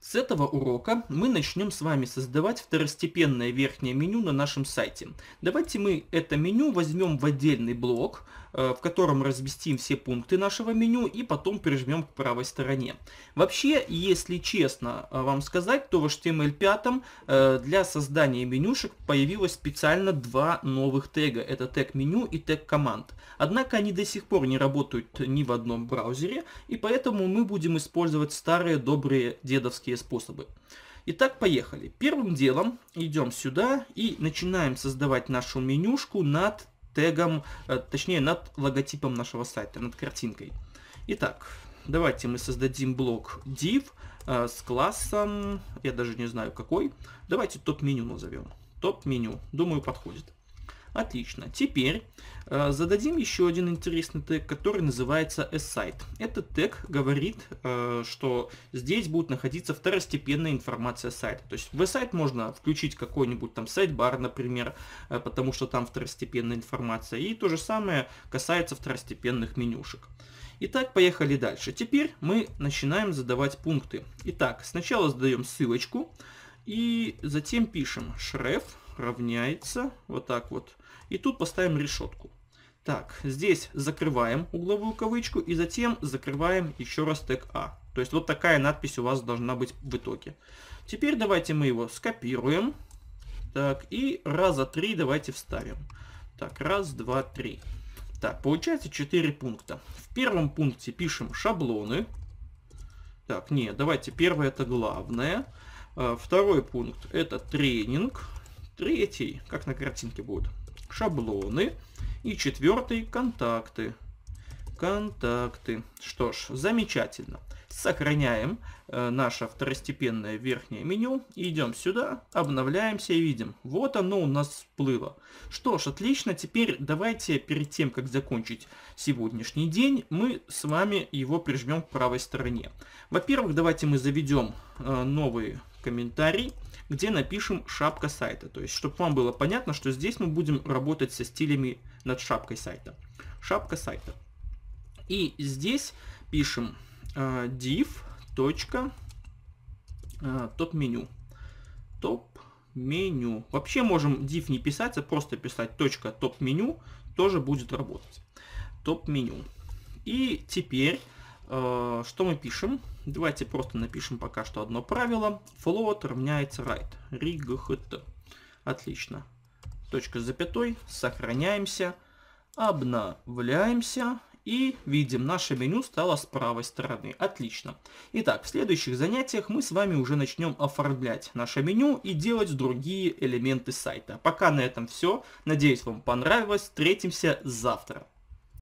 С этого урока мы начнем с вами создавать второстепенное верхнее меню на нашем сайте. Давайте мы это меню возьмем в отдельный блок, э, в котором разместим все пункты нашего меню и потом прижмем к правой стороне. Вообще, если честно э, вам сказать, то в HTML5 э, для создания менюшек появилось специально два новых тега. Это тег меню и тег команд. Однако они до сих пор не работают ни в одном браузере, и поэтому мы будем использовать старые добрые дедовские какие способы. Итак, поехали. Первым делом идем сюда и начинаем создавать нашу менюшку над тегом, э, точнее над логотипом нашего сайта, над картинкой. Итак, давайте мы создадим блок div э, с классом, я даже не знаю какой. Давайте топ-меню назовем. Топ-меню, думаю, подходит. Отлично. Теперь э, зададим еще один интересный тег, который называется aside. Этот тег говорит, э, что здесь будет находиться второстепенная информация сайта. То есть в сайт можно включить какой-нибудь там сайт-бар, например, э, потому что там второстепенная информация. И то же самое касается второстепенных менюшек. Итак, поехали дальше. Теперь мы начинаем задавать пункты. Итак, сначала задаем ссылочку и затем пишем шреф равняется. Вот так вот. И тут поставим решетку. Так, здесь закрываем угловую кавычку и затем закрываем еще раз тег А. То есть вот такая надпись у вас должна быть в итоге. Теперь давайте мы его скопируем. Так, и раза три давайте вставим. Так, раз, два, три. Так, получается 4 пункта. В первом пункте пишем шаблоны. Так, не, давайте первое это главное. А, второй пункт это тренинг. Третий, как на картинке будет, шаблоны. И четвертый, контакты. Контакты. Что ж, замечательно. Сохраняем э, наше второстепенное верхнее меню. Идем сюда, обновляемся и видим. Вот оно у нас всплыло. Что ж, отлично. Теперь давайте перед тем, как закончить сегодняшний день, мы с вами его прижмем к правой стороне. Во-первых, давайте мы заведем э, новый комментарий, где напишем шапка сайта. То есть, чтобы вам было понятно, что здесь мы будем работать со стилями над шапкой сайта. Шапка сайта. И здесь пишем э, div. Э, топ меню. Топ меню. Вообще можем div не писать, а просто писать точка топ меню. Тоже будет работать. Топ меню. И теперь э, что мы пишем? Давайте просто напишем пока что одно правило. Float равняется right. Right. Отлично. Точка с запятой. Сохраняемся. Обновляемся. И видим, наше меню стало с правой стороны. Отлично. Итак, в следующих занятиях мы с вами уже начнем оформлять наше меню и делать другие элементы сайта. Пока на этом все. Надеюсь, вам понравилось. Встретимся завтра.